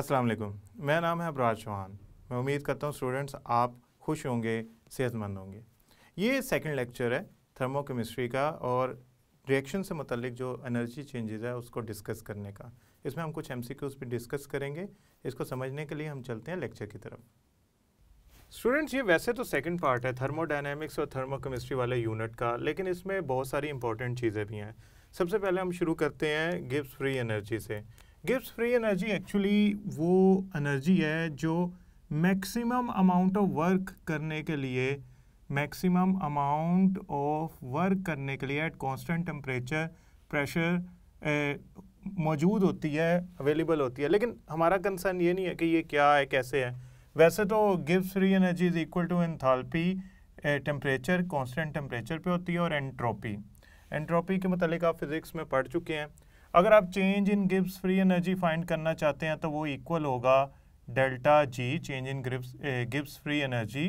अस्सलाम वालेकुम मेरा नाम है अबराज चौहान मैं उम्मीद करता हूँ स्टूडेंट्स आप खुश होंगे सेहतमंद होंगे ये सेकंड लेक्चर है थर्मोकेमिस्ट्री का और रिएक्शन से मतलब जो एनर्जी चेंजेस है उसको डिस्कस करने का इसमें हम कुछ एम भी डिस्कस करेंगे इसको समझने के लिए हम चलते हैं लेक्चर की तरफ स्टूडेंट्स ये वैसे तो सेकेंड पार्ट है थर्मोडाइनमिक्स और थर्मोकेमिस्ट्री वाले यूनिट का लेकिन इसमें बहुत सारी इंपॉर्टेंट चीज़ें भी हैं सबसे पहले हम शुरू करते हैं गिब्स फ्री एनर्जी से गिब्स फ्री एनर्जी एक्चुअली वो एनर्जी है जो मैक्सिमम अमाउंट ऑफ वर्क करने के लिए मैक्सिमम अमाउंट ऑफ वर्क करने के लिए एट कांस्टेंट टेम्परेचर प्रेशर मौजूद होती है अवेलेबल होती है लेकिन हमारा कंसर्न ये नहीं है कि ये क्या है कैसे है वैसे तो Gibbs free energy is equal to enthalpy temperature constant temperature पर होती है और एंट्रोपी एंट्रोपी के मतलब आप फिज़िक्स में पढ़ चुके हैं अगर आप change in Gibbs free energy find करना चाहते हैं तो वो इक्वल होगा delta G change in Gibbs Gibbs free energy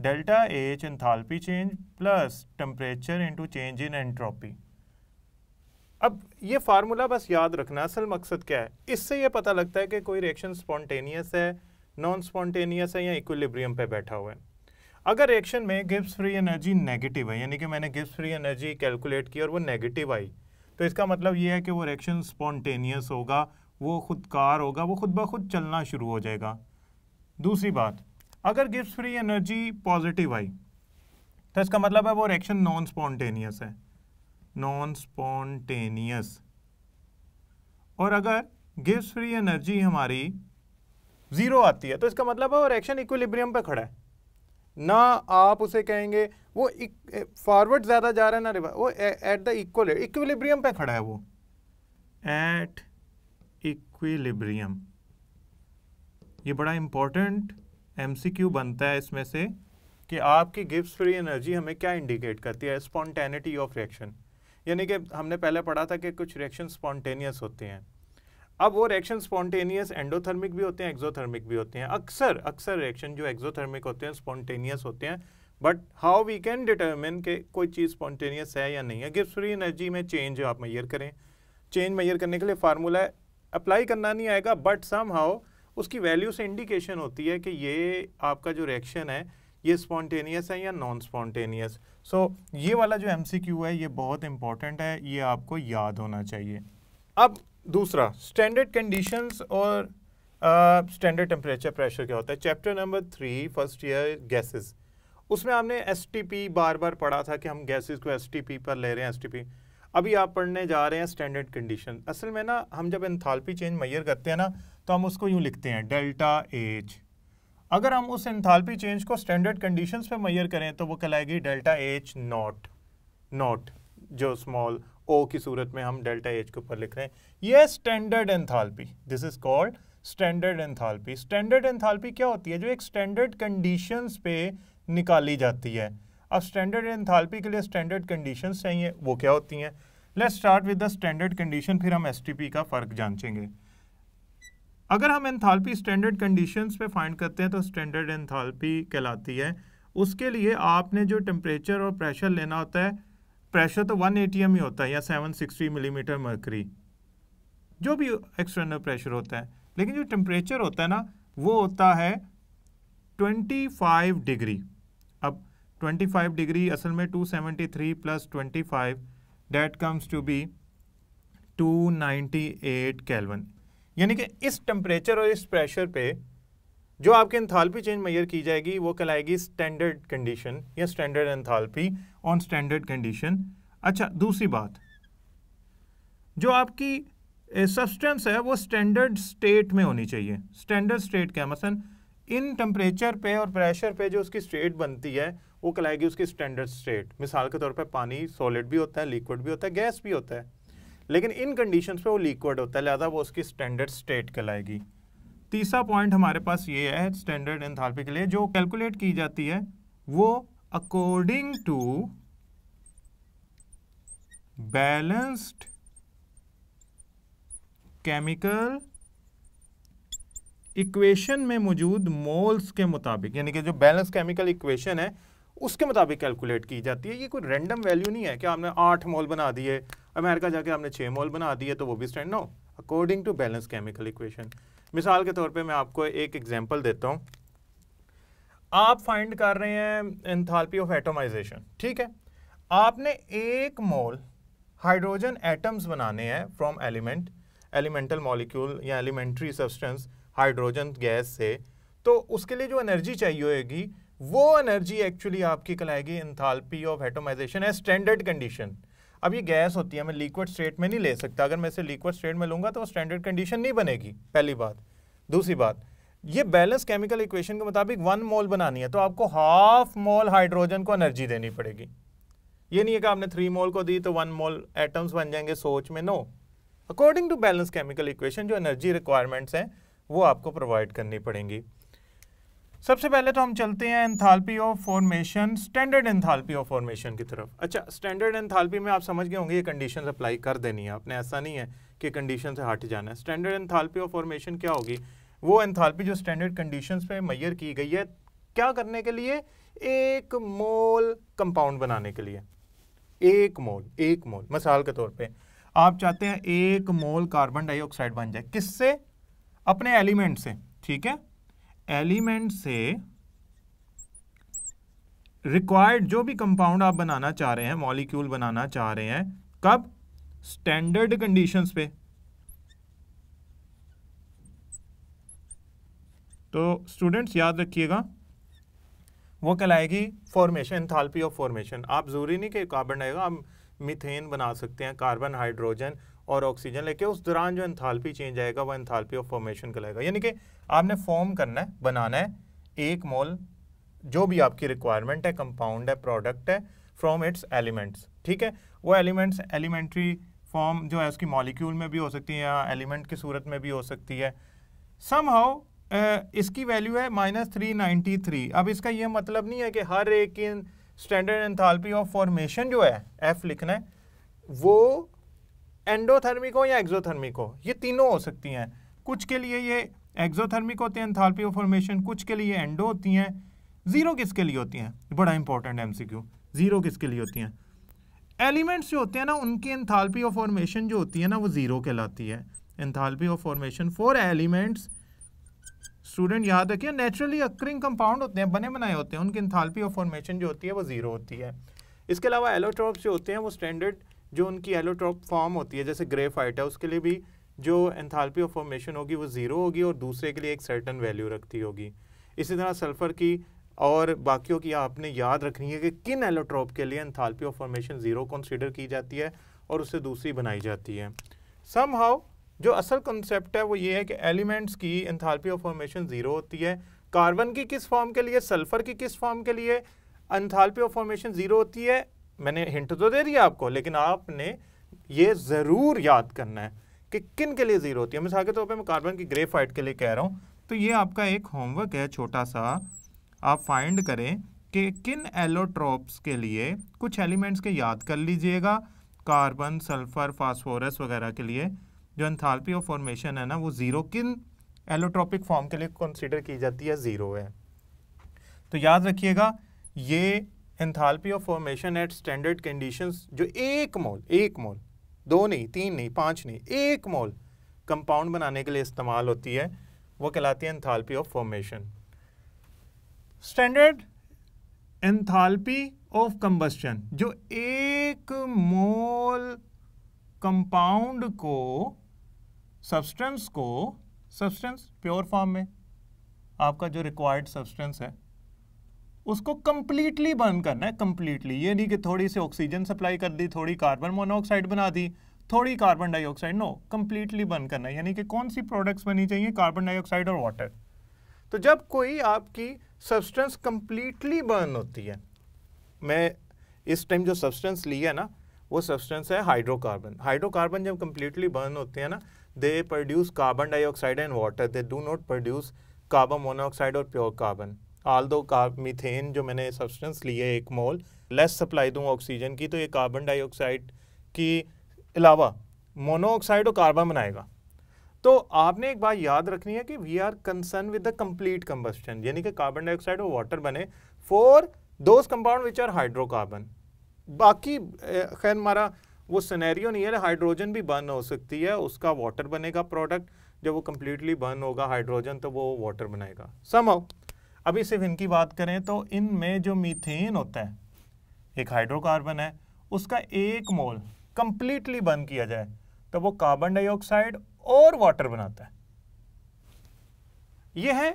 delta H enthalpy change plus temperature into change in entropy अब ये फार्मूला बस याद रखना असल मकसद क्या है इससे ये पता लगता है कि कोई रिएक्शन स्पॉन्टेनियस है नॉन स्पॉन्टेनियस है या इक्विलिब्रियम पे बैठा हुआ है अगर रिएक्शन में गिप्स फ्री एनर्जी नेगेटिव है यानी कि मैंने गिप्स फ्री एनर्जी कैलकुलेट की और वो नेगेटिव आई तो इसका मतलब ये है कि वो रिएक्शन स्पॉन्टेनियस होगा वो खुदकार होगा वो खुद ब खुद चलना शुरू हो जाएगा दूसरी बात अगर गिफ्ट फ्री एनर्जी पॉजिटिव आई तो इसका मतलब है वो रिएक्शन नॉन स्पॉन्टेनियस है नॉन स्पॉन्टेनियस और अगर गिफ्ट फ्री एनर्जी हमारी ज़ीरो आती है तो इसका मतलब है वो रिएक्शन इक्विलिब्रियम पर खड़ा है ना आप उसे कहेंगे वो फॉरवर्ड ज़्यादा जा रहा है ना रिवर्स वो एट द इक्वल इक्विलिब्रियम पे खड़ा है वो एट इक्विलिब्रियम ये बड़ा इंपॉर्टेंट एमसीक्यू बनता है इसमें से कि आपकी गिब्स फ्री एनर्जी हमें क्या इंडिकेट करती है स्पॉन्टेनिटी ऑफ रिएक्शन यानी कि हमने पहले पढ़ा था कि कुछ रिएक्शन स्पॉन्टेनियस होते हैं अब वो रिएक्शन स्पॉन्टेनियस एंडोथर्मिक भी होते हैं एक्सोथर्मिक भी होते हैं अक्सर अक्सर रिएक्शन जो एक्सोथर्मिक होते हैं स्पॉन्टेनियस होते हैं but how we can determine के कोई चीज़ स्पॉन्टेनियस है या नहीं है गिफ्ट फ्री एनर्जी में चेंज आप मैयर करें चेंज मैयर करने के लिए फार्मूला अप्लाई करना नहीं आएगा बट सम हाउ उसकी वैल्यू से इंडिकेशन होती है कि ये आपका जो रिएक्शन है ये स्पॉन्टेनियस है या नॉन स्पॉन्टेनियस सो ये वाला जो एम है ये बहुत इंपॉर्टेंट है ये आपको याद होना चाहिए अब दूसरा स्टैंडर्ड कंडीशंस और स्टैंडर्ड टेम्परेचर प्रेशर क्या होता है chapter number three first year gases उसमें हमने एस बार बार पढ़ा था कि हम गैसेस को एस पर ले रहे हैं एस अभी आप पढ़ने जा रहे हैं स्टैंडर्ड कंडीशन असल में ना हम जब इंथालपी चेंज मैयर करते हैं ना तो हम उसको यूँ लिखते हैं डेल्टा एच अगर हम उस इंथालपी चेंज को स्टैंडर्ड कंडीशन पर मैयर करें तो वो कहलाएगी डेल्टा एच नॉट नॉट जो स्मॉल ओ की सूरत में हम डेल्टा एच के ऊपर लिख रहे हैं ये standard enthalpy this is called standard enthalpy standard enthalpy क्या होती है जो एक स्टैंडर्ड कंडीशंस पे निकाली जाती है अब स्टैंडर्ड एंथालपी के लिए स्टैंडर्ड कंडीशन चाहिए वो क्या होती हैं let's start with the standard condition फिर हम एस का फ़र्क जांचेंगे अगर हम एंथालपी स्टैंडर्ड कंडीशंस पे फाइंड करते हैं तो स्टैंडर्ड एंथालपी कहलाती है उसके लिए आपने जो टेम्परेचर और प्रेशर लेना होता है प्रेशर तो 1 एटीएम ही होता है या 760 मिलीमीटर mm मर्करी जो भी एक्सटर्नल प्रेशर होता है लेकिन जो टेम्परेचर होता है ना वो होता है 25 डिग्री अब 25 डिग्री असल में 273 seventy three plus twenty five comes to be 298 kelvin यानी कि इस टेम्परेचर और इस प्रेशर पे जो आपके इंथालपी चेंज मैयर की जाएगी वो कहलाएगी स्टैंडर्ड कंडीशन या standard enthalpy on standard condition अच्छा दूसरी बात जो आपकी सब्सटेंस है वो स्टैंडर्ड स्टेट में होनी चाहिए स्टैंडर्ड स्टेट क्या मसलन इन टेम्परेचर पे और प्रेशर पे जो उसकी स्टेट बनती है वो कहलाएगी उसकी स्टैंडर्ड स्टेट मिसाल के तौर पे पानी सॉलिड भी होता है लिक्विड भी होता है गैस भी होता है लेकिन इन कंडीशंस पे वो लिक्विड होता है लिहाजा वो उसकी स्टैंडर्ड स्टेट कहलाएगी तीसरा पॉइंट हमारे पास ये है स्टैंडर्ड एंथाल्पी के लिए जो कैलकुलेट की जाती है वो according to balanced chemical equation में मौजूद मोल्स के मुताबिक यानी कि जो बैलेंस केमिकल इक्वेशन है उसके मुताबिक कैलकुलेट की जाती है ये कोई रैंडम वैल्यू नहीं है कि आपने आठ मोल बना दिए अमेरिका जाके आपने छः मोल बना दिए तो वो भी स्टैंड no according to balance chemical equation मिसाल के तौर पे मैं आपको एक एग्जांपल देता हूँ आप फाइंड कर रहे हैं इंथालपी ऑफ एटोमाइजेशन ठीक है आपने एक मोल हाइड्रोजन एटम्स बनाने हैं फ्रॉम एलिमेंट एलिमेंटल मॉलिक्यूल या एलिमेंट्री सब्सटेंस हाइड्रोजन गैस से तो उसके लिए जो एनर्जी चाहिए होगी वो एनर्जी एक्चुअली आपकी कलाएगी enthalpy of atomization as standard condition अब ये गैस होती है मैं लिक्विड स्टेट में नहीं ले सकता अगर मैं इसे लिक्विड स्टेट में लूँगा तो स्टैंडर्ड कंडीशन नहीं बनेगी पहली बात दूसरी बात ये बैलेंस केमिकल इक्वेशन के मुताबिक वन मोल बनानी है तो आपको हाफ मोल हाइड्रोजन को एनर्जी देनी पड़ेगी ये नहीं है कि आपने थ्री मोल को दी तो वन मोल एटम्स बन जाएंगे सोच में no according to balance chemical equation जो एनर्जी रिक्वायरमेंट्स हैं वो आपको प्रोवाइड करनी पड़ेंगी सबसे पहले तो हम चलते हैं enthalpy of formation standard enthalpy of formation की तरफ अच्छा स्टैंडर्ड एंथाल्पी में आप समझ गए होंगे ये कंडीशन अप्लाई कर देनी है आपने ऐसा नहीं है कि कंडीशन से हट जाना है स्टैंडर्ड एंथाल्पी ऑफ फॉर्मेशन क्या होगी वो एंथाल्पी जो स्टैंडर्ड कंडीशन पे मैयर की गई है क्या करने के लिए एक मोल कंपाउंड बनाने के लिए एक मोल एक मोल मिसाल के तौर पर आप चाहते हैं एक मोल कार्बन डाइऑक्साइड बन जाए किससे अपने एलिमेंट से ठीक है एलिमेंट से रिक्वायर्ड जो भी कंपाउंड आप बनाना चाह रहे हैं मॉलिक्यूल बनाना चाह रहे हैं कब स्टैंडर्ड कंडीशंस पे तो स्टूडेंट्स याद रखिएगा वो कहलाएगी फॉर्मेशन एंथाल्पी ऑफ फॉर्मेशन आप ज़रूरी नहीं कि कार्बन आएगा आप मिथेन बना सकते हैं कार्बन हाइड्रोजन और ऑक्सीजन लेके उस दौरान जो एंथाल्पी चेंज आएगा वो एंथालपी ऑफ फॉर्मेशन कहलाएगा यानी कि आपने फॉर्म करना है बनाना है एक मोल जो भी आपकी रिक्वायरमेंट है कंपाउंड है प्रोडक्ट है फ्रॉम इट्स एलिमेंट्स ठीक है वो एलिमेंट्स एलिमेंट्री फॉर्म जो है उसकी मॉलिक्यूल में भी हो सकती है या एलिमेंट की सूरत में भी हो सकती है सम हाउ इसकी वैल्यू है माइनस थ्री नाइन्टी थ्री अब इसका यह मतलब नहीं है कि हर एक स्टैंडर्ड एंथालपी ऑफ फॉर्मेशन जो है एफ लिखना है वो एंडोथर्मिक हो या एक्जोथर्मिक हो ये तीनों हो सकती हैं कुछ के लिए ये एक्जोथर्मिक होते हैं थालपी ऑफ फॉर्मेशन कुछ के लिए एंडो होती हैं ज़ीरो किसके लिए होती हैं बड़ा इंपॉर्टेंट एम ज़ीरो किसके लिए होती हैं एलिमेंट्स जो होते हैं ना उनकी इंथालपी ऑफ फॉर्मेशन जो होती है ना वो ज़ीरो कहलाती है enthalpy of formation for elements student याद रखिए नेचुरली अक्रिंग कंपाउंड होते हैं बने बनाए होते हैं उनकी इंथालपी ऑफ फॉर्मेशन जो होती है वो ज़ीरो होती है इसके अलावा एलोट्रॉप्स जो होते हैं वो स्टैंडर्ड जो उनकी एलोट्रॉप फॉर्म होती है जैसे ग्रेफाइट है उसके लिए भी जो एंथालपी ऑफ फॉर्मेशन होगी वो ज़ीरो होगी और दूसरे के लिए एक सर्टन वैल्यू रखती होगी इसी तरह सल्फ़र की और बाकियों की आपने याद रखनी है कि किन एलोट्रॉप के लिए enthalpy of formation zero consider की जाती है और उससे दूसरी बनाई जाती है सम हाउ जो असल कंसेप्ट है वो ये है कि एलिमेंट्स की एंथालपी ऑफ फॉर्मेशन ज़ीरो होती है कार्बन की किस फॉर्म के लिए सल्फ़र की किस फॉर्म के लिए एंथालपी ऑफ फॉर्मेशन ज़ीरो होती है मैंने हिंट तो दे दिया आपको लेकिन आपने ये ज़रूर याद करना है कि किन के लिए ज़ीरो होती है मिसाल के तौर तो पर मैं कार्बन की ग्रेफाइट के लिए कह रहा हूँ तो ये आपका एक होमवर्क है छोटा सा आप फाइंड करें कि किन एलोट्रोप्स के लिए कुछ एलिमेंट्स के याद कर लीजिएगा कार्बन सल्फर फास्फोरस वगैरह के लिए जो एंथाल्पी ऑफ फॉर्मेशन है ना वो ज़ीरो किन एलोट्रोपिक फॉर्म के लिए कंसीडर की जाती है ज़ीरो है तो याद रखिएगा ये enthalpy of formation at standard conditions जो एक मोल एक मोल दो नहीं तीन नहीं पाँच नहीं एक मोल कंपाउंड बनाने के लिए इस्तेमाल होती है वो कहलाती है enthalpy of formation standard enthalpy of combustion जो एक मोल कंपाउंड को सब्सटेंस को सब्सटेंस प्योर फॉर्म में आपका जो रिक्वायर्ड सब्सटेंस है उसको कंप्लीटली बर्न करना है कंप्लीटली ये नहीं कि थोड़ी सी ऑक्सीजन सप्लाई कर दी थोड़ी कार्बन मोनोऑक्साइड बना दी थोड़ी carbon dioxide no completely burn करना है यानी कि कौन सी प्रोडक्ट्स बनी चाहिए कार्बन डाइऑक्साइड और वाटर तो जब कोई आपकी सब्सटेंस कंप्लीटली बर्न होती है मैं इस टाइम जो सब्सटेंस ली है ना वो सब्सटेंस है हाइड्रोकार्बन हाइड्रोकार्बन जब कंप्लीटली बर्न होते हैं ना they produce carbon dioxide and water they do not produce carbon monoxide और pure carbon although methane जो मैंने सब्सटेंस लिए है एक मोल लेस सप्लाई दूँ ऑक्सीजन की तो ये कार्बन डाइऑक्साइड की अलावा मोनोऑक्साइड और कार्बन बनाएगा तो आपने एक बात याद रखनी है कि we are concern with the complete combustion यानी कि कार्बन डाइऑक्साइड और वाटर बने for those compound which are hydrocarbon बाकी खैर हमारा वो सिनेरियो नहीं है हाइड्रोजन भी बर्न हो सकती है उसका वाटर बनेगा प्रोडक्ट जब वो कम्प्लीटली बर्न होगा हाइड्रोजन तो वो वाटर बनाएगा समाओ अभी सिर्फ इनकी बात करें तो इनमें जो मीथेन होता है एक हाइड्रोकार्बन है उसका एक मोल कंप्लीटली बंद किया जाए तो वो कार्बन डाइऑक्साइड और वाटर बनाता है ये है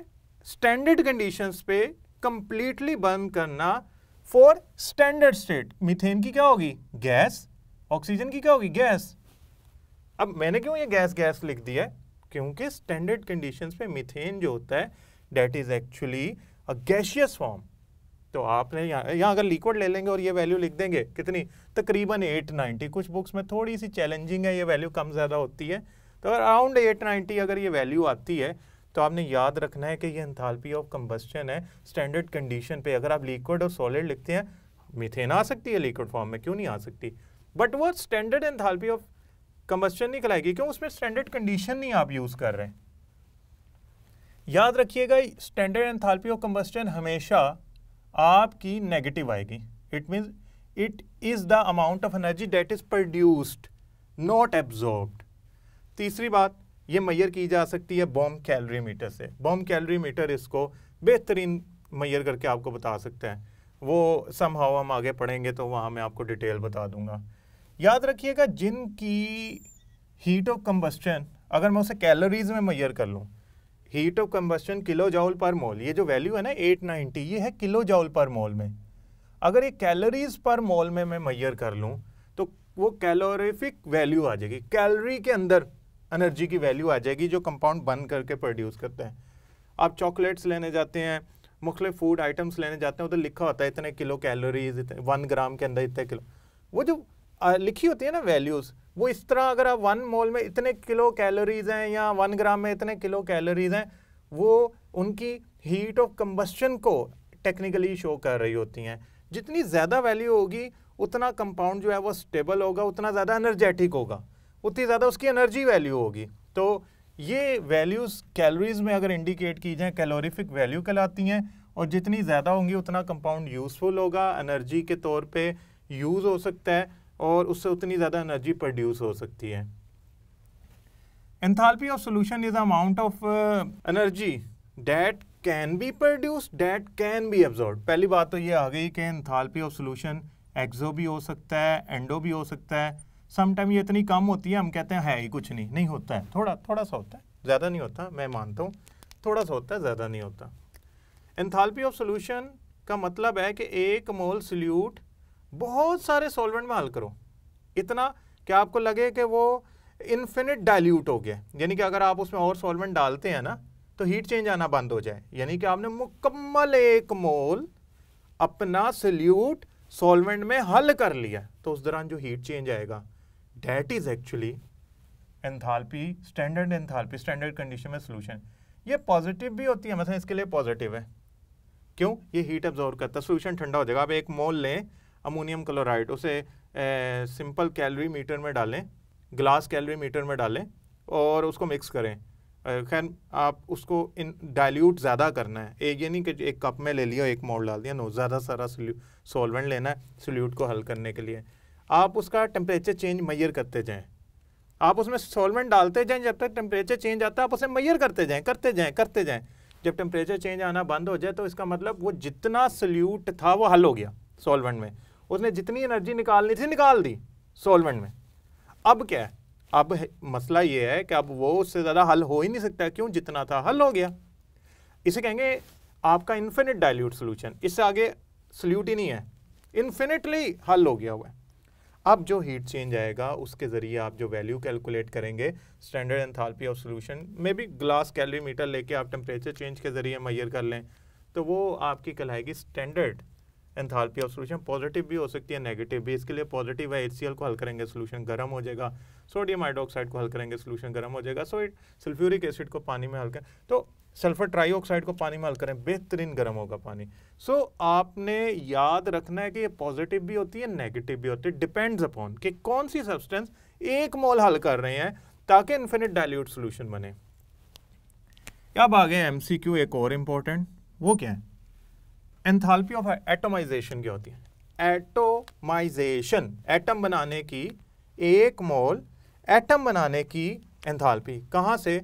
स्टैंडर्ड कंडीशंस पे कंप्लीटली बंद करना फॉर स्टैंडर्ड स्टेट मीथेन की क्या होगी गैस ऑक्सीजन की क्या होगी गैस अब मैंने क्यों ये गैस गैस लिख दिया है क्योंकि स्टैंडर्ड कंडीशंस पे मीथेन जो होता है that is actually a gaseous form तो आपने यहाँ यहाँ अगर लिक्विड ले लेंगे और ये वैल्यू लिख देंगे कितनी तकरीबन 890 कुछ बुक्स में थोड़ी सी चैलेंजिंग है ये वैल्यू कम ज़्यादा होती है तो अगर अराउंड 890 अगर ये वैल्यू आती है तो आपने याद रखना है कि ये इंथालपी ऑफ कम्बस्चन है स्टैंडर्ड कंडीशन पे अगर आप लिक्विड और सॉलिड लिखते हैं मिथेन आ सकती है लिक्विड फॉर्म में क्यों नहीं आ सकती बट वो स्टैंडर्ड इंथालपी ऑफ कम्बस्टन नहीं कराएगी क्यों उसमें स्टैंडर्ड कंडीशन नहीं आप यूज़ कर रहे हैं याद रखिएगा स्टैंडर्ड एंथाल्पी ऑफ कंबस्टन हमेशा आपकी नेगेटिव आएगी it means it is the amount of energy that is produced not absorbed तीसरी बात ये मैयर की जा सकती है बॉम कैलरी मीटर से बॉम कैलरी मीटर इसको बेहतरीन मैयर करके आपको बता सकते हैं वो सम हाउ हम आगे पढ़ेंगे तो वहाँ मैं आपको डिटेल बता दूंगा याद रखिएगा जिनकी हीट ऑफ कंबस्टन अगर मैं उसे कैलोरीज में मैयर कर लूँ heat of combustion kilojoule per mole ये जो वैल्यू है ना 890 ये है किलो जाउल पर मोल में अगर ये कैलोरीज पर मोल में मैं मैयर कर लूँ तो वो कैलोरीफिक वैल्यू आ जाएगी कैलोरी के अंदर एनर्जी की वैल्यू आ जाएगी जो कंपाउंड बन करके प्रोड्यूस करते हैं आप चॉकलेट्स लेने जाते हैं मुख्तु फूड आइटम्स लेने जाते हैं उधर लिखा होता है इतने किलो कैलोरीज इतने वन ग्राम के अंदर इतने किलो वो जो आ, लिखी होती है ना वैल्यूज़ वो इस तरह अगर आप वन मोल में इतने किलो कैलोरीज हैं या वन ग्राम में इतने किलो कैलोरीज हैं वो उनकी हीट ऑफ कम्बस्शन को टेक्निकली शो कर रही होती हैं जितनी ज़्यादा वैल्यू होगी उतना कंपाउंड जो है वो स्टेबल होगा उतना ज़्यादा एनर्जेटिक होगा उतनी ज़्यादा उसकी एनर्जी वैल्यू होगी तो ये वैल्यूज़ कैलोरीज में अगर इंडिकेट की जाएँ कैलोरीफिक वैल्यू कहलाती हैं और जितनी ज़्यादा होंगी उतना कंपाउंड यूज़फुल होगा एनर्जी के तौर पे यूज़ हो सकता है और उससे उतनी ज़्यादा एनर्जी प्रोड्यूस हो सकती है enthalpy of solution is amount of energy that can be produce that can be absorb पहली बात तो ये आ गई कि एंथालपी ऑफ सोल्यूशन एक्सो भी हो सकता है एंडो भी हो सकता है समटाइम ये इतनी कम होती है हम कहते हैं है ही कुछ नहीं नहीं होता है थोड़ा थोड़ा सा होता है ज़्यादा नहीं होता मैं मानता हूँ थोड़ा सा होता है ज़्यादा नहीं होता एंथालपी ऑफ सोल्यूशन का मतलब है कि एक मोल सल्यूट बहुत सारे सॉल्वेंट में हल करो इतना कि आपको लगे कि वो इन्फिनिट डाइल्यूट हो गया यानी कि अगर आप उसमें और सॉल्वेंट डालते हैं ना तो हीट चेंज आना बंद हो जाए यानी कि आपने मुकम्मल एक मोल अपना सल्यूट सॉल्वेंट में हल कर लिया तो उस दौरान जो हीट चेंज आएगा that is actually enthalpy standard enthalpy standard condition में सोल्यूशन ये पॉजिटिव भी होती है मतलब इसके लिए पॉजिटिव है क्यों ये हीट एब्जॉर्व करता है सोल्यूशन ठंडा हो जाएगा आप एक मोल लें अमोनियम क्लोराइड उसे ए, सिंपल कैलोरी मीटर में डालें ग्लास कैलोरी मीटर में डालें और उसको मिक्स करें खैर आप उसको इन डाइल्यूट ज़्यादा करना है एक ये नहीं कि एक कप में ले लिया एक मोल डाल दिया नो ज़्यादा सारा सॉल्वेंट लेना है सोल्यूट को हल करने के लिए आप उसका टेम्परेचर चेंज मैयर करते जाएँ आप उसमें सॉल्वेंट डालते जाएँ जब तक टेम्परेचर चेंज आता है आप उसे मैयर करते जाएँ करते जाएँ करते जाएँ जब टेम्परेचर चेंज आना बंद हो जाए तो इसका मतलब वो जितना सल्यूट था वो हल हो गया सॉल्वेंट में उसने जितनी एनर्जी निकालनी थी निकाल दी सॉल्वेंट में अब क्या है अब मसला ये है कि अब वो उससे ज़्यादा हल हो ही नहीं सकता क्यों जितना था हल हो गया इसे कहेंगे आपका इन्फिनिट डायल्यूट सोल्यूशन इससे आगे सोल्यूट ही नहीं है इन्फिनिटली हल हो गया हुआ है अब जो हीट चेंज आएगा उसके ज़रिए आप जो वैल्यू कैलकुलेट करेंगे स्टैंडर्ड एंथाल्पी ऑफ सोल्यूशन में भी ग्लास कैलोरीमीटर लेके आप टेम्परेचर चेंज के ज़रिए मैयर कर लें तो वो आपकी कहलाएगी standard enthalpy of solution positive भी हो सकती है नेगेटिव भी इसके लिए पॉजिटिव है एच को हल करेंगे सोल्यूशन गर्म हो जाएगा सोडियम हाइड्रोक्साइड को हल करेंगे सोल्यूशन गर्म हो जाएगा सो इट सल्फ्यूरिक एसिड को पानी में हल करें तो सल्फर ट्राईऑक्साइड को पानी में हल करें बेहतरीन गर्म होगा पानी सो so, आपने याद रखना है कि ये पॉजिटिव भी होती है नेगेटिव भी होती है डिपेंड्स अपॉन कि कौन सी सब्सटेंस एक मोल हल कर रहे हैं ताकि इन्फिनिट डायल्यूट सोल्यूशन बने अब आ गए एमसीक्यू एक और इम्पोर्टेंट वो क्या है एंथाल्पी ऑफ एटोमाइजेशन क्या होती है एटोमाइजेशन एटम बनाने की एक मोल एटम बनाने की एंथाल्पी कहाँ से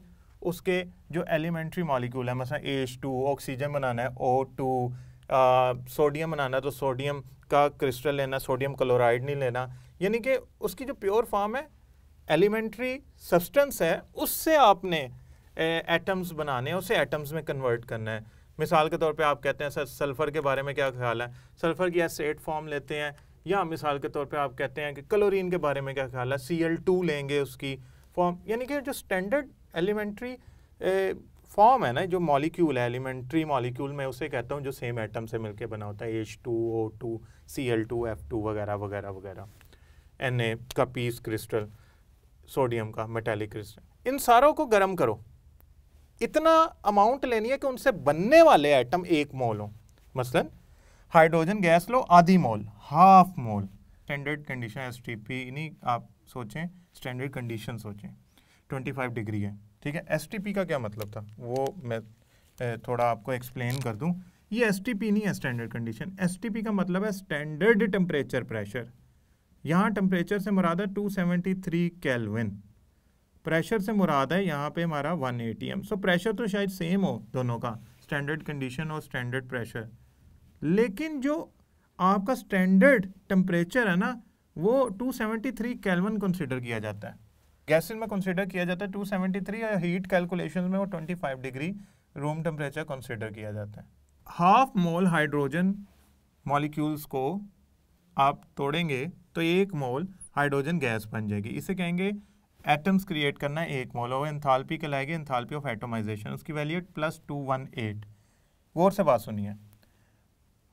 उसके जो एलिमेंट्री मॉलिक्यूल है मसला एच टू ऑक्सीजन बनाना है ओ टू सोडियम बनाना है तो सोडियम का क्रिस्टल लेना सोडियम क्लोराइड नहीं लेना यानी कि उसकी जो प्योर फॉर्म है एलिमेंट्री सब्सटेंस है उससे आपने एटम्स बनाने हैं उसे एटम्स में कन्वर्ट करना है मिसाल के तौर पे आप कहते हैं सर सल्फ़र के बारे में क्या ख्याल है सल्फ़र की एसेट फॉर्म लेते हैं या मिसाल के तौर पे आप कहते हैं कि क्लोरीन के बारे में क्या ख्याल है सी एल टू लेंगे उसकी फॉर्म यानी कि जो स्टैंडर्ड एलिमेंट्री फॉर्म है ना जो मॉलिक्यूल है एलिमेंट्री मॉलिक्यूल मैं उसे कहता हूँ जो सेम एटम से मिलकर बना होता है H two O two C L two F two वगैरह वगैरह वगैरह एन ए का पीस क्रिस्टल सोडियम का मेटेलिक क्रिस्टल इन सारों को गर्म करो इतना अमाउंट लेनी है कि उनसे बनने वाले आइटम एक मोल हो मसलन हाइड्रोजन गैस लो आधी mole half mole standard condition S T P नहीं आप सोचें स्टैंडर्ड कंडीशन सोचें 25 डिग्री है ठीक है एस टी पी का क्या मतलब था वो मैं थोड़ा आपको एक्सप्लेन कर दूं ये एस टी पी नहीं है standard condition S T P का मतलब है स्टैंडर्ड टेम्परेचर प्रेशर यहाँ टेम्परेचर से मुरादा टू थ्री कैलविन प्रेशर से मुराद है यहाँ पे हमारा 1 एटीएम सो प्रेशर तो शायद सेम हो दोनों का स्टैंडर्ड कंडीशन और स्टैंडर्ड प्रेशर लेकिन जो आपका स्टैंडर्ड टेम्परेचर है ना वो 273 कैलवन कंसिडर किया जाता है गैसिन में कंसिडर किया जाता है 273 या हीट कैलकुलेशन में वो 25 डिग्री रूम टेम्परेचर कंसिडर किया जाता है हाफ मोल हाइड्रोजन मॉलिक्यूल्स को आप तोड़ेंगे तो एक मोल हाइड्रोजन गैस बन जाएगी इसे कहेंगे एटम्स क्रिएट करना है एक मोल और एंथाल्पी कहलाएगी एंथालपी ऑफ एटोमाइजेशन उसकी value plus two one eight गौर से बात सुनिए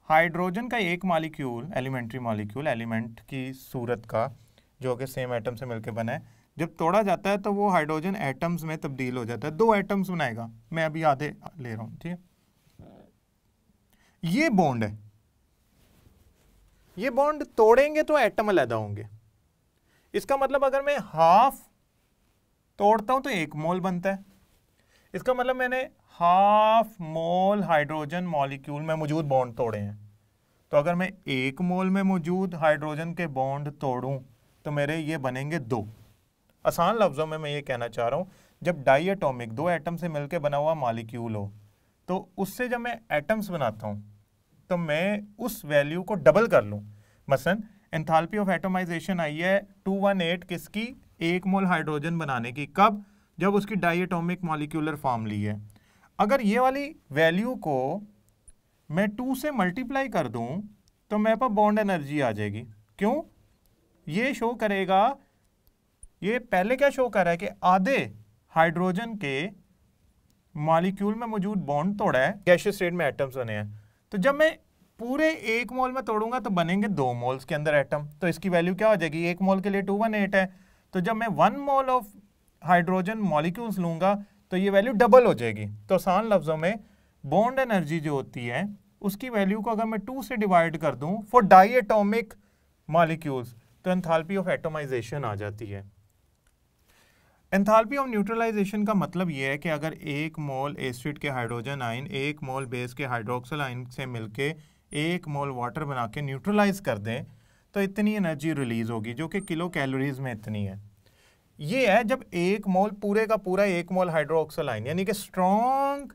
हाइड्रोजन का एक मालिक्यूल एलिमेंट्री मालिक्यूल एलिमेंट की सूरत का जो कि सेम एटम से मिलकर बना है जब तोड़ा जाता है तो वो हाइड्रोजन एटम्स में तब्दील हो जाता है दो एटम्स बनाएगा मैं अभी आधे ले रहा हूँ ठीक है ये बॉन्ड है ये बॉन्ड तोड़ेंगे तो एटम अलहदा होंगे इसका मतलब अगर मैं हाफ तोड़ता हूँ तो एक मोल बनता है इसका मतलब मैंने हाफ मोल हाइड्रोजन मॉलिक्यूल में मौजूद बॉन्ड तोड़े हैं तो अगर मैं एक मोल में मौजूद हाइड्रोजन के बॉन्ड तोड़ूं तो मेरे ये बनेंगे दो आसान लफ्ज़ों में मैं ये कहना चाह रहा हूँ जब डाई दो एटम से मिलकर बना हुआ मॉलिक्यूल हो तो उससे जब मैं एटम्स बनाता हूँ तो मैं उस वैल्यू को डबल कर लूँ मसन एंथाल्पी ऑफ एटोमाइजेशन आई है टू वन एट किसकी एक मोल हाइड्रोजन बनाने की कब जब उसकी डाइटोमिक मॉलिक्यूलर फॉर्म ली है अगर ये वाली वैल्यू को मैं टू से मल्टीप्लाई कर दूं तो मेरे पास बॉन्ड एनर्जी आ जाएगी क्यों ये शो करेगा ये पहले क्या शो कर रहा है कि आधे हाइड्रोजन के मॉलिक्यूल में मौजूद बॉन्ड तोड़ा है गैशियस स्टेट में एटम्स बने हैं तो जब मैं पूरे एक मोल में तोड़ूंगा तो बनेंगे दो मोल्स के अंदर एटम तो इसकी वैल्यू क्या हो जाएगी एक मोल के लिए टू वन एट है तो जब मैं one mole of hydrogen molecules लूँगा तो ये वैल्यू डबल हो जाएगी तो आसान लफ्ज़ों में बॉन्ड एनर्जी जो होती है उसकी वैल्यू को अगर मैं टू से डिवाइड कर दूँ फॉर डाई एटोमिक मॉलिक्यूल्स तो एंथालपी ऑफ एटोमाइजेशन आ जाती है एंथालपी ऑफ न्यूट्रलाइजेशन का मतलब ये है कि अगर एक मोल एसिड के हाइड्रोजन आइन एक मोल बेस के हाइड्रोक्सल आइन से मिलकर एक मोल वाटर बना के न्यूट्रलाइज कर दें तो इतनी एनर्जी रिलीज़ होगी जो कि किलो कैलोरीज में इतनी है ये है जब एक मोल पूरे का पूरा एक मोल हाइड्रोक्सल आइन यानी कि स्ट्रॉन्ग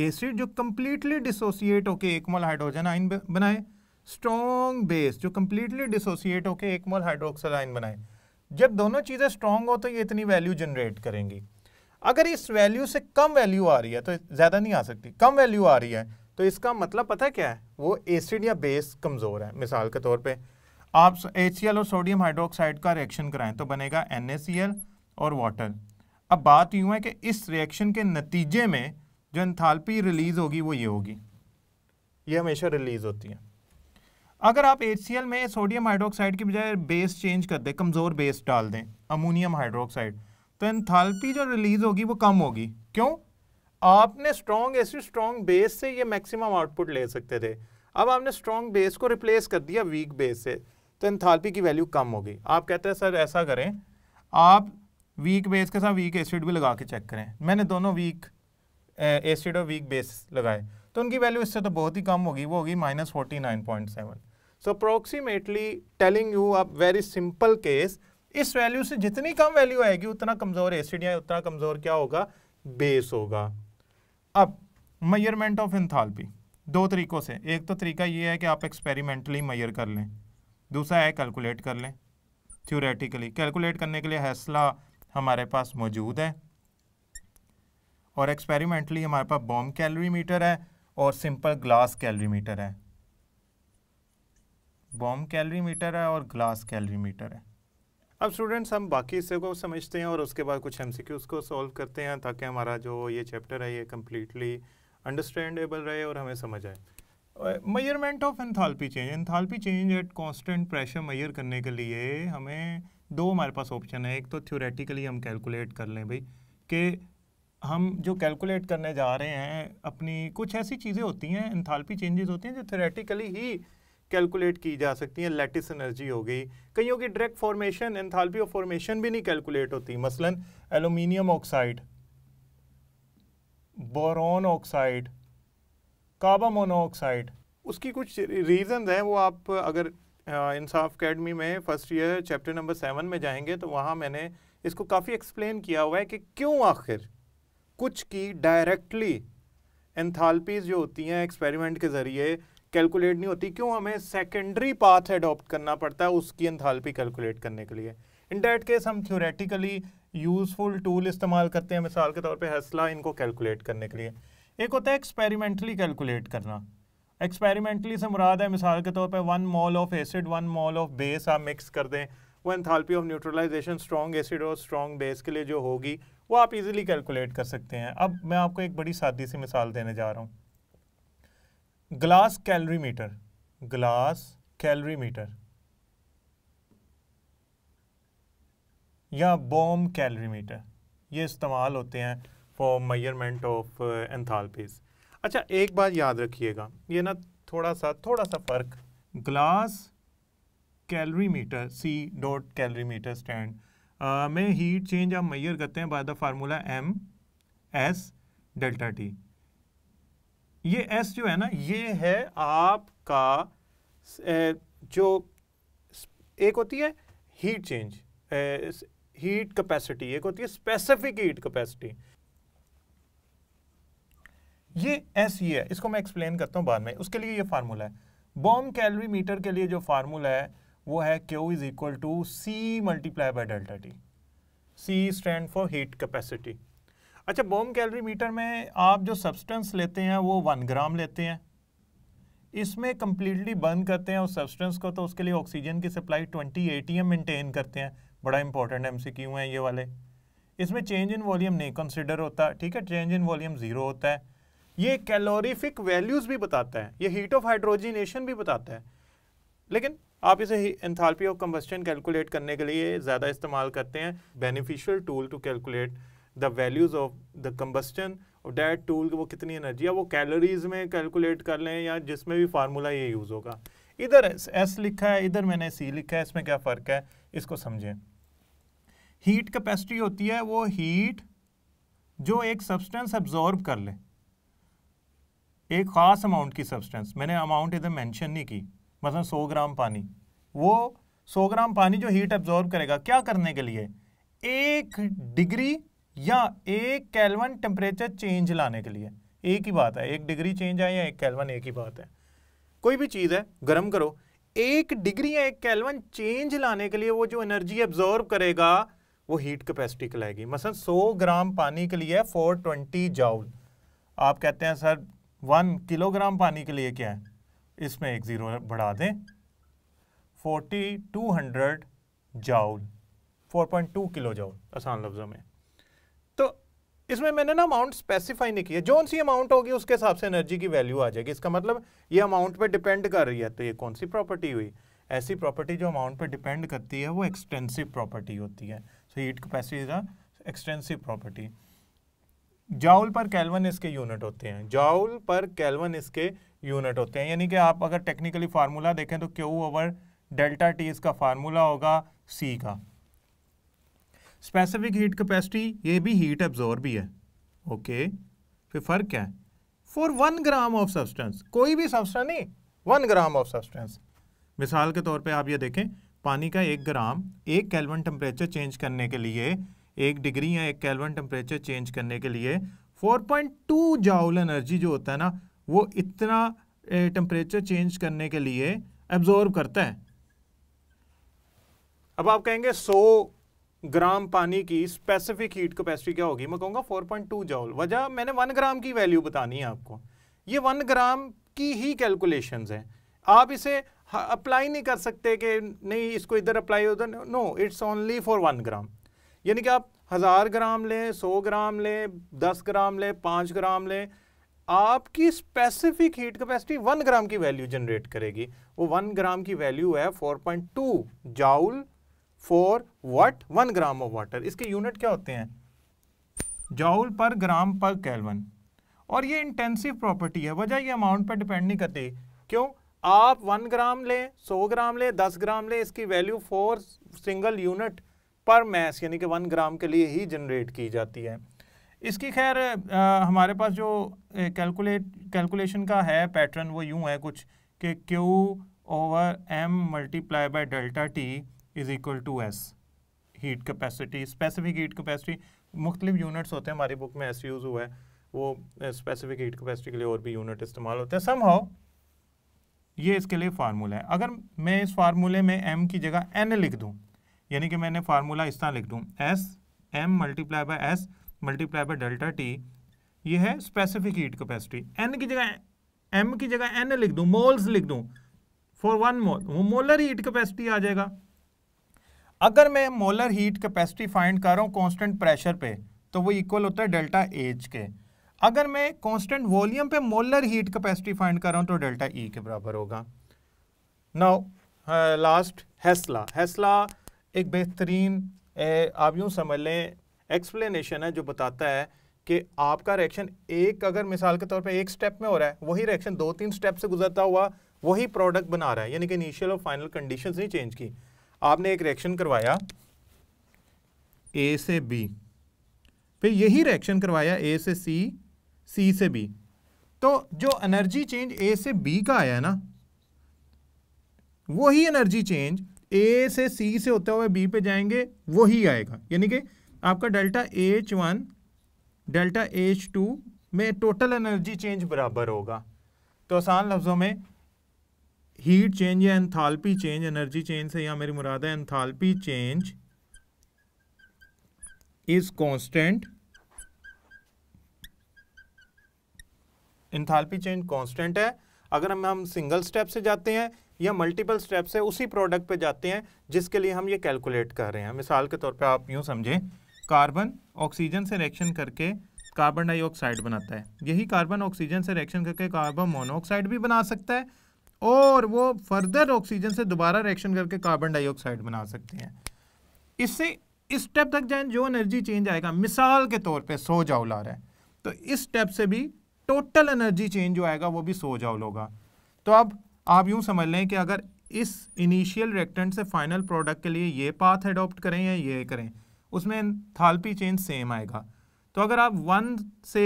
एसिड जो कम्प्लीटली डिसोसिएट होके एक मोल हाइड्रोजन आइन बनाए स्ट्रॉन्ग बेस जो कम्प्लीटली डिसोसिएट होके एक मोल हाइड्रोक्सल आइन बनाए जब दोनों चीज़ें स्ट्रॉन्ग हो तो ये इतनी वैल्यू जनरेट करेंगी अगर इस वैल्यू से कम वैल्यू आ रही है तो ज़्यादा नहीं आ सकती कम वैल्यू आ रही है तो इसका मतलब पता क्या है वो एसिड या बेस कमज़ोर है मिसाल के तौर पर आप एच और सोडियम हाइड्रोक्साइड का रिएक्शन कराएं तो बनेगा एन और वाटर अब बात यूँ है कि इस रिएक्शन के नतीजे में जो इंथालपी रिलीज़ होगी वो ये होगी ये हमेशा रिलीज़ होती है अगर आप एच में सोडियम हाइड्रोक्साइड की बजाय बेस चेंज कर दें कमज़ोर बेस डाल दें अमोनियम हाइड्रोक्साइड तो एंथाल्पी जो रिलीज़ होगी वो कम होगी क्यों आपने स्ट्रॉन्ग एसिड स्ट्रॉन्ग बेस से ये मैक्सिमम आउटपुट ले सकते थे अब आपने स्ट्रॉन्ग बेस को रिप्लेस कर दिया वीक बेस से तो इंथालपी की वैल्यू कम होगी आप कहते हैं सर ऐसा करें आप वीक बेस के साथ वीक एसिड भी लगा के चेक करें मैंने दोनों वीक एसिड और वीक बेस लगाए तो उनकी वैल्यू इससे तो बहुत ही कम होगी वो होगी minus forty nine point seven so approximately telling you a very simple case इस वैल्यू से जितनी कम वैल्यू आएगी उतना कमज़ोर एसिड या उतना कमज़ोर क्या होगा बेस होगा अब मयरमेंट ऑफ इंथालपी दो तरीक़ों से एक तो तरीका ये है कि आप एक्सपेरिमेंटली मयर कर लें दूसरा है कैलकुलेट कर लें थ्योरेटिकली कैलकुलेट करने के लिए हैसला हमारे पास मौजूद है और एक्सपेरिमेंटली हमारे पास बॉम मीटर है और सिंपल ग्लास मीटर है बॉम मीटर है और ग्लास मीटर है अब स्टूडेंट्स हम बाकी हिस्से को समझते हैं और उसके बाद कुछ एम को सॉल्व करते हैं ताकि हमारा जो ये चैप्टर है ये कम्प्लीटली अंडरस्टैंडेबल रहे और हमें समझ आए measurement of enthalpy change enthalpy change at constant pressure measure करने के लिए हमें दो हमारे पास ऑप्शन है एक तो थ्योरेटिकली हम कैलकुलेट कर लें भाई कि हम जो कैलकुलेट करने जा रहे हैं अपनी कुछ ऐसी चीज़ें होती हैं इंथाल्पी चेंजेस होती हैं जो थ्योरेटिकली ही कैलकुलेट की जा सकती हैं लेटिस एनर्जी हो गई कईयों की direct formation enthalpy of formation भी नहीं कैलकुलेट होती मसलन aluminium oxide boron oxide carbon monoxide उसकी कुछ रीज़न हैं वो आप अगर इंसाफ अकेडमी में first year chapter number seven में जाएंगे तो वहाँ मैंने इसको काफ़ी एक्सप्लेन किया हुआ है कि क्यों आखिर कुछ की डायरेक्टली एंथालपीज जो होती हैं एक्सपेरिमेंट के ज़रिए कैलकुलेट नहीं होती क्यों हमें सेकेंडरी पाथ अडॉप्ट करना पड़ता है उसकी एंथालपी कैलकुलेट करने के लिए इन डैट केस हम थ्योरेटिकली यूज़फुल टूल इस्तेमाल करते हैं मिसाल के तौर पे हसला इनको कैलकुलेट करने के लिए एक होता है एक्सपेरिमेंटली कैलकुलेट करना एक्सपेरिमेंटली से मुराद है मिसाल के तौर पर one mole of acid one mole of base आप मिक्स कर दें वो enthalpy of neutralization strong acid और स्ट्रॉन्ग बेस के लिए जो होगी वो आप इजीली कैलकुलेट कर सकते हैं अब मैं आपको एक बड़ी सादी सी मिसाल देने जा रहा हूँ glass calorimeter glass meter या बॉम कैलरी मीटर ये इस्तेमाल होते हैं फॉर मयरमेंट ऑफ एंथालपीज अच्छा एक बात याद रखिएगा ये ना थोड़ा सा थोड़ा सा फ़र्क glass calorimeter C dot calorimeter stand में हीट चेंज आप मैयर करते हैं by the formula M S delta T ये एस जो है ना ये है आपका uh, जो एक होती है हीट चेंज हीट कैपेसिटी एक होती है स्पेसिफिक हीट कैपेसिटी ये एस ये है इसको मैं एक्सप्लेन करता हूँ बाद में उसके लिए ये फार्मूला है बॉम कैलोरी मीटर के लिए जो फार्मूला है वो है Q is equal to C multiply by delta T C stand for heat capacity अच्छा बॉम कैलोरी मीटर में आप जो सब्सटेंस लेते हैं वो वन ग्राम लेते हैं इसमें कंप्लीटली बंद करते हैं उस सब्सटेंस को तो उसके लिए ऑक्सीजन की supply twenty A T M maintain करते हैं बड़ा इंपॉर्टेंट एम सी क्यू है ये वाले इसमें चेंज इन वॉल्यूम नहीं कंसिडर होता ठीक है चेंज इन वॉल्यूम ज़ीरो होता है ये कैलोरीफिक वैल्यूज़ भी बताता है ये हीट ऑफ हाइड्रोजिनेशन भी बताता है लेकिन आप इसे एंथाल्पी ऑफ कम्बस्टन कैलकुलेट करने के लिए ज़्यादा इस्तेमाल करते हैं beneficial tool to calculate the values of the combustion और डायरेक्ट टूल वो कितनी एनर्जी है वो कैलोरीज में कैलकुलेट कर लें या जिसमें भी फार्मूला ये यूज़ होगा इधर एस लिखा है इधर मैंने सी लिखा है इसमें क्या फ़र्क है इसको समझें हीट कैपेसिटी होती है वो हीट जो एक सब्सटेंस एब्जॉर्ब कर ले एक ख़ास अमाउंट की सब्सटेंस मैंने अमाउंट इधर मेंशन नहीं की मतलब 100 ग्राम पानी वो 100 ग्राम पानी जो हीट एब्जॉर्ब करेगा क्या करने के लिए एक डिग्री या एक कैलवन टेम्परेचर चेंज लाने के लिए एक ही बात है एक डिग्री चेंज आए या एक कैलवन एक ही बात है कोई भी चीज़ है गर्म करो एक डिग्री या एक कैलवन चेंज लाने के लिए वो जो एनर्जी एब्जॉर्ब करेगा वो हीट कैपेसिटी कहलाएगी मसलन 100 ग्राम पानी के लिए 420 जाउल आप कहते हैं सर वन किलोग्राम पानी के लिए क्या है इसमें एक ज़ीरो बढ़ा दें forty two hundred joule four point two kilojoule आसान लफ्ज़ों में तो इसमें मैंने ना अमाउंट स्पेसिफाई नहीं किया जो सी अमाउंट होगी उसके हिसाब से एनर्जी की वैल्यू आ जाएगी इसका मतलब ये अमाउंट पे डिपेंड कर रही है तो ये कौन सी प्रॉपर्टी हुई ऐसी प्रॉपर्टी जो अमाउंट पे डिपेंड करती है वो एक्सटेंसिव प्रॉपर्टी होती है so heat capacity is extensive property joule per kelvin इसके यूनिट होते हैं जाउल पर कैलवन इसके यूनिट होते हैं यानी कि आप अगर टेक्निकली फार्मूला देखें तो क्यू ओवर डेल्टा टी इसका फार्मूला होगा सी का स्पेसिफिक हीट कैपेसिटी ये भी हीट एब्जॉर्ब ही है ओके फिर फ़र्क क्या है for one gram of substance कोई भी सब्सटेंस नहीं वन ग्राम ऑफ सब्सटेंस मिसाल के तौर पे आप ये देखें पानी का एक ग्राम एक कैलवन टेम्परेचर चेंज करने के लिए एक डिग्री या एक कैलवन टेम्परेचर चेंज करने के लिए 4.2 जाउल एनर्जी जो होता है ना वो इतना टेम्परेचर चेंज करने के लिए एब्जॉर्व करता है अब आप कहेंगे 100 ग्राम पानी की स्पेसिफिक हीट कैपेसिटी क्या होगी मैं कहूंगा 4.2 जाउल वजह मैंने वन ग्राम की वैल्यू बतानी है आपको ये वन ग्राम की ही कैलकुलेशन है आप इसे अप्लाई नहीं कर सकते कि नहीं इसको इधर अप्लाई उधर no it's only for one gram यानी कि आप हज़ार ग्राम लें सौ ग्राम लें दस ग्राम लें पाँच ग्राम लें आपकी specific heat capacity one gram की वैल्यू जनरेट करेगी वो वन ग्राम की वैल्यू है four point two joule for what one gram of water इसके यूनिट क्या होते हैं जाउल पर ग्राम पर कैलवन और ये इंटेंसिव प्रॉपर्टी है वजह ये अमाउंट पर डिपेंड नहीं करती क्यों आप वन ग्राम लें सौ ग्राम लें दस ग्राम लें इसकी value for single unit per mass यानी कि वन ग्राम के लिए ही जनरेट की जाती है इसकी खैर हमारे पास जो कैलकुलेट कैलकुलेशन का है पैटर्न वो यूं है कुछ कि Q over M multiply by delta T is equal to S heat capacity specific heat capacity मुख्तलिफ यूनिट्स होते हैं हमारी बुक में एस यूज़ हुआ है वो स्पेसिफिक हीट कैपेसिटी के लिए और भी यूनिट इस्तेमाल होते हैं सम हाउ ये इसके लिए फार्मूला है अगर मैं इस फार्मूले में एम की जगह एन लिख दूँ यानी कि मैंने फार्मूला इस तरह लिख दूँ S M multiply by S multiply by delta T ये है स्पेसिफिक हीट कैपेसिटी एन की जगह एम की जगह एन लिख दूँ मोल्स लिख दूँ फॉर वन मोल वो मोलर हीट कैपेसिटी आ जाएगा अगर मैं मोलर हीट कैपेसिटी फाइंड कर रहा हूँ कॉन्स्टेंट प्रेशर पे तो वो इक्वल होता है डेल्टा एच के अगर मैं कॉन्स्टेंट वॉल्यूम पे मोलर हीट कैपेसिटी फाइंड कर रहा हूँ तो डेल्टा ई e के बराबर होगा नाउ लास्ट हैसला हैसला एक बेहतरीन आप यूँ समझ लें एक्सप्लेनेशन है जो बताता है कि आपका रिएक्शन एक अगर मिसाल के तौर पे एक स्टेप में हो रहा है वही रिएक्शन दो तीन स्टेप से गुजरता हुआ वही प्रोडक्ट बना रहा है यानी कि इनिशियल और फाइनल कंडीशंस नहीं चेंज की आपने एक रिएक्शन करवाया ए से बी फिर यही रिएक्शन करवाया ए से सी सी से बी तो जो एनर्जी चेंज ए से बी का आया ना वही एनर्जी चेंज ए से सी से होते हुए बी पे जाएंगे वो ही आएगा यानी कि आपका delta H one delta H two में टोटल एनर्जी चेंज बराबर होगा तो आसान लफ्ज़ों में हीट चेंज या एंथालपी चेंज एनर्जी चेंज से यहाँ मेरी मुराद है enthalpy change is constant enthalpy change constant है अगर हम हम सिंगल स्टेप से जाते हैं या मल्टीपल स्टेप से उसी प्रोडक्ट पे जाते हैं जिसके लिए हम ये कैलकुलेट कर रहे हैं मिसाल के तौर पे आप यूँ समझें कार्बन ऑक्सीजन से रिएक्शन करके कार्बन डाइऑक्साइड बनाता है यही कार्बन ऑक्सीजन से रिएक्शन करके कार्बन मोनोऑक्साइड भी बना सकता है और वो फर्दर ऑक्सीजन से दोबारा रिएक्शन करके कार्बन डाइऑक्साइड बना सकते हैं इससे इस स्टेप तक जाए जो एनर्जी चेंज आएगा मिसाल के तौर पे सो जाउल आ रहा है तो इस स्टेप से भी टोटल एनर्जी चेंज जो आएगा वो भी सो जाओ होगा तो अब आप यूं समझ लें कि अगर इस इनिशियल रिएक्टेंट से फाइनल प्रोडक्ट के लिए ये पाथ अडोप्ट करें या ये करें उसमें थालपी चेंज सेम आएगा तो अगर आप वन से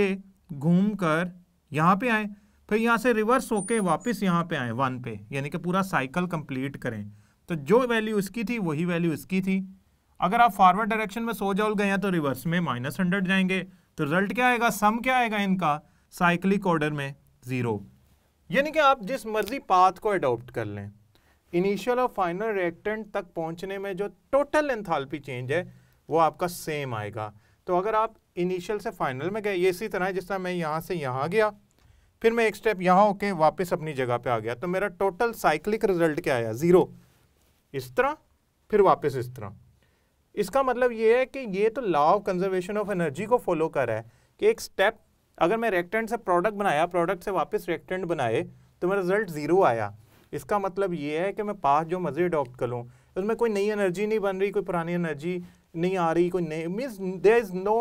घूम कर यहाँ पर आएँ फिर यहाँ से रिवर्स होके वापस यहाँ पे आएँ वन पे यानी कि पूरा साइकिल कंप्लीट करें तो जो वैल्यू इसकी थी वही वैल्यू इसकी थी अगर आप फॉरवर्ड डायरेक्शन में सो जाओ गए हैं तो रिवर्स में माइनस हंड्रेड जाएंगे तो रिजल्ट क्या आएगा सम क्या आएगा इनका साइक्लिक ऑर्डर में ज़ीरो यानी कि आप जिस मर्जी पाथ को अडोप्ट कर लें इनिशियल और फाइनल रिएक्टेंट तक पहुंचने में जो टोटल एंथालपी चेंज है वो आपका सेम आएगा तो अगर आप इनिशियल से फाइनल में गए ये इसी तरह है जिस तरह मैं यहाँ से यहाँ गया फिर मैं एक स्टेप यहाँ होके वापस अपनी जगह पे आ गया तो मेरा टोटल साइक्लिक रिजल्ट क्या आया ज़ीरो इस तरह फिर वापस इस तरह इसका मतलब ये है कि ये तो law of conservation of energy को फॉलो कर रहा है कि एक स्टेप अगर मैं रिएक्टेंट से प्रोडक्ट बनाया प्रोडक्ट से वापस रिएक्टेंट बनाए तो मेरा रिजल्ट ज़ीरो आया इसका मतलब ये है कि मैं पास जो मर्जी अडॉप्ट कर लूँ उसमें कोई नई एनर्जी नहीं बन रही कोई पुरानी एनर्जी नहीं आ रही कोई नई means there is no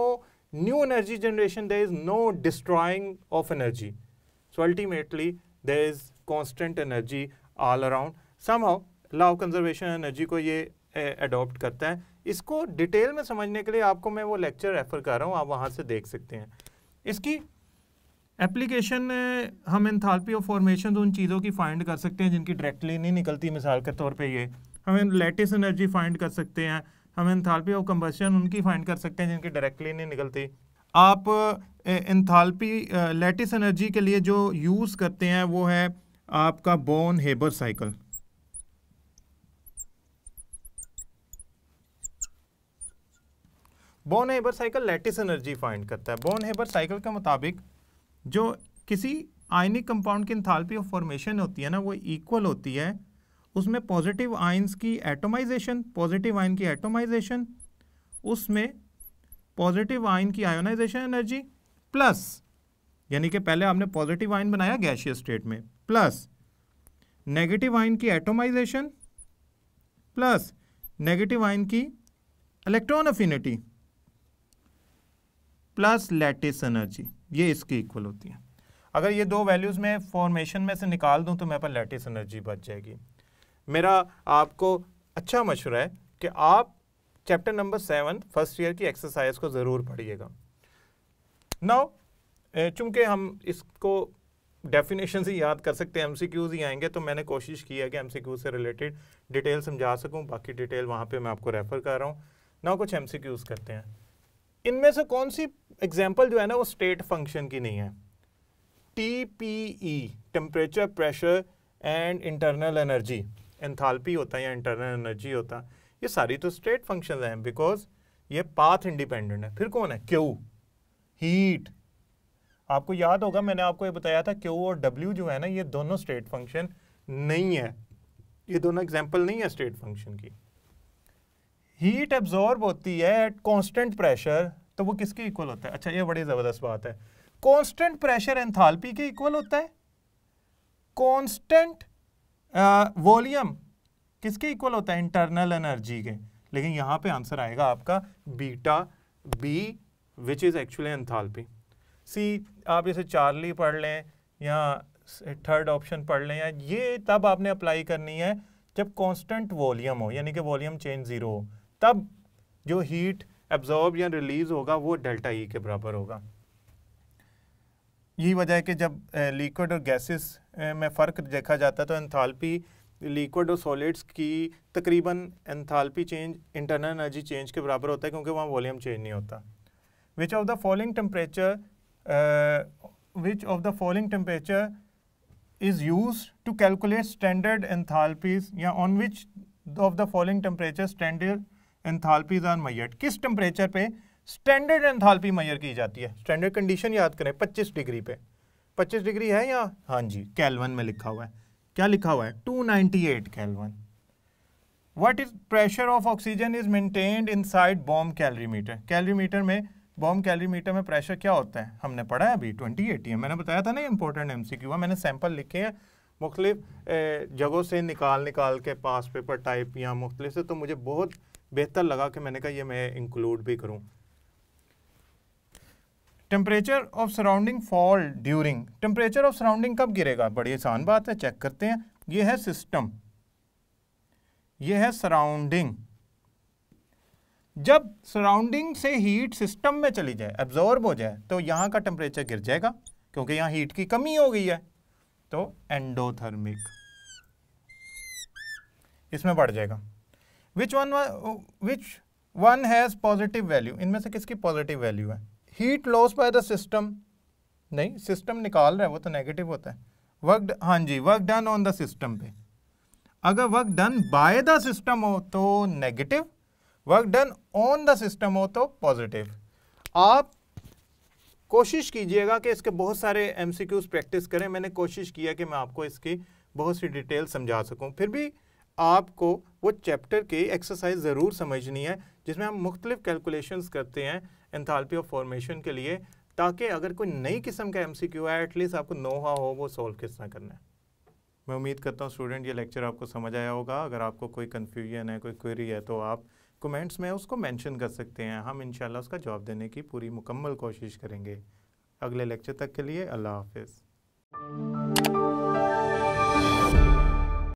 new energy generation there is no destroying of energy so ultimately there is constant energy all around somehow law of conservation energy को ये अडॉप्ट करता है इसको डिटेल में समझने के लिए आपको मैं वो लेक्चर रेफ़र कर रहा हूँ आप वहाँ से देख सकते हैं इसकी एप्लीकेशन हम इंथालपी ऑफ फॉर्मेशन उन चीज़ों की फाइंड कर सकते हैं जिनकी डायरेक्टली नहीं निकलती मिसाल के तौर पे ये हम लेटेस्ट एनर्जी फाइंड कर सकते हैं हम इंथालपी ऑफ कम्बशन उनकी फाइंड कर सकते हैं जिनकी डायरेक्टली नहीं निकलती आप इंथालपी लेटिस एनर्जी के लिए जो यूज़ करते हैं वो है आपका Born Haber cycle Born Haber cycle lattice energy find करता है बॉन हेबर साइकिल के मुताबिक जो किसी आयनिक कंपाउंड की इंथालपी ऑफ फॉर्मेशन होती है ना वो इक्वल होती है उसमें पॉजिटिव आइंस की एटोमाइजेशन पॉजिटिव आइन की एटोमाइजेशन उसमें पॉजिटिव आइन की आयोनाइजेशन एनर्जी प्लस यानी कि पहले आपने पॉजिटिव आइन बनाया गैशियस स्टेट में प्लस नेगेटिव आइन की एटोमाइजेशन प्लस नेगेटिव आइन की electron affinity plus lattice energy ये इसके इक्वल होती है अगर ये दो वैल्यूज़ मैं फॉर्मेशन में से निकाल दूँ तो मेरे पास लैटिस एनर्जी बच जाएगी मेरा आपको अच्छा मशवरा है कि आप chapter number seven first year की एक्सरसाइज को ज़रूर पढ़िएगा नाउ चूँकि हम इसको डेफिनेशन से याद कर सकते हैं एम ही आएंगे तो मैंने कोशिश की है कि एम से रिलेटेड डिटेल समझा सकूँ बाकी डिटेल वहाँ पर मैं आपको रेफ़र कर रहा हूँ ना कुछ एम करते हैं इनमें से कौन सी एग्जाम्पल जो है ना वो स्टेट फंक्शन की नहीं है T P E temperature pressure and internal energy enthalpy होता है या इंटरनल एनर्जी होता है ये सारी तो स्टेट फंक्शन हैं बिकॉज ये पाथ इंडिपेंडेंट है फिर कौन है क्यू हीट आपको याद होगा मैंने आपको ये बताया था क्यू और डब्ल्यू जो है ना ये दोनों स्टेट फंक्शन नहीं है ये दोनों एग्जाम्पल नहीं है स्टेट फंक्शन की हीट एब्जॉर्ब होती है एट कॉन्स्टेंट प्रेशर तो वो किसके इक्वल होता है अच्छा ये बड़ी ज़बरदस्त बात है कॉन्स्टेंट प्रेशर एंथालपी के इक्वल होता है कॉन्स्टेंट वॉल्यूम किसके इक्वल होता है इंटरनल एनर्जी के लेकिन यहाँ पे आंसर आएगा आपका beta B which is actually enthalpy C आप इसे चार्ली पढ़ लें या थर्ड ऑप्शन पढ़ लें या ये तब आपने अप्लाई करनी है जब कांस्टेंट वॉल्यूम हो यानी कि वॉल्यूम चेंज ज़ीरो हो तब जो हीट एब्जॉर्ब या रिलीज होगा वो डेल्टा ई e के बराबर होगा यही वजह है कि जब लिक्विड और गैसेस में फ़र्क देखा जाता है तो एंथाल्पी लिक्विड और सॉलिड्स की तकरीबन enthalpy change internal energy change के बराबर होता है क्योंकि वहाँ वॉल्यूम चेंज नहीं होता which of the following temperature which of the following temperature is use to calculate standard enthalpies या on which of the following temperature standard enthalpies are measure किस टेम्परेचर पे स्टैंडर्ड एंथाल्पी मैयर की जाती है standard condition याद करें 25 degree पे 25 degree है या हाँ जी कैलवन में लिखा हुआ है क्या लिखा हुआ है 298 ninety eight kelvin what is pressure of oxygen is maintained inside bomb calorimeter calorimeter में बॉम्ब कैलरीमीटर में प्रेशर क्या होता है हमने पढ़ा है अभी ट्वेंटी एटी है मैंने बताया था ना इंपॉर्टेंट एम सी क्यू मैंने सैम्पल लिखे हैं मुख्तलिफ जगहों से निकाल निकाल के पास पेपर टाइप या मुख्तलिफ से तो मुझे बहुत बेहतर लगा कि मैंने कहा ये मैं इंक्लूड भी करूं temperature of surrounding fall during temperature of surrounding कब गिरेगा बड़ी आसान बात है चेक करते हैं ये है सिस्टम ये है सराउंडिंग जब सराउंडिंग से हीट सिस्टम में चली जाए एब्जॉर्ब हो जाए तो यहां का टेम्परेचर गिर जाएगा क्योंकि यहां हीट की कमी हो गई है तो एंडोथर्मिक इसमें बढ़ जाएगा which one which one has positive value इनमें से किसकी पॉजिटिव वैल्यू है heat loss by the system नहीं सिस्टम निकाल रहा है वो तो नेगेटिव होता है वर्क हाँ जी work done on the system पे अगर work done by the system हो तो negative work done on the system हो तो पॉजिटिव आप कोशिश कीजिएगा कि इसके बहुत सारे एमसीक्यूज प्रैक्टिस करें मैंने कोशिश किया कि मैं आपको इसकी बहुत सी डिटेल समझा सकूं फिर भी आपको वो चैप्टर की एक्सरसाइज ज़रूर समझनी है जिसमें हम मुख्तलिफ कैलकुलेशंस करते हैं एंथाल्पी ऑफ फॉर्मेशन के लिए ताकि अगर कोई नई किस्म का एम सी क्यू है एटलीस्ट आपको नोहा हो वो सोल्व किस तरह करना है मैं उम्मीद करता हूँ स्टूडेंट ये लेक्चर आपको समझ आया होगा अगर आपको कोई कन्फ्यूजन है कोई क्वेरी है तो आप कमेंट्स में उसको मैंशन कर सकते हैं हम इनशाला उसका जवाब देने की पूरी मुकम्मल कोशिश करेंगे अगले लेक्चर तक के लिए अल्लाह हाफिज़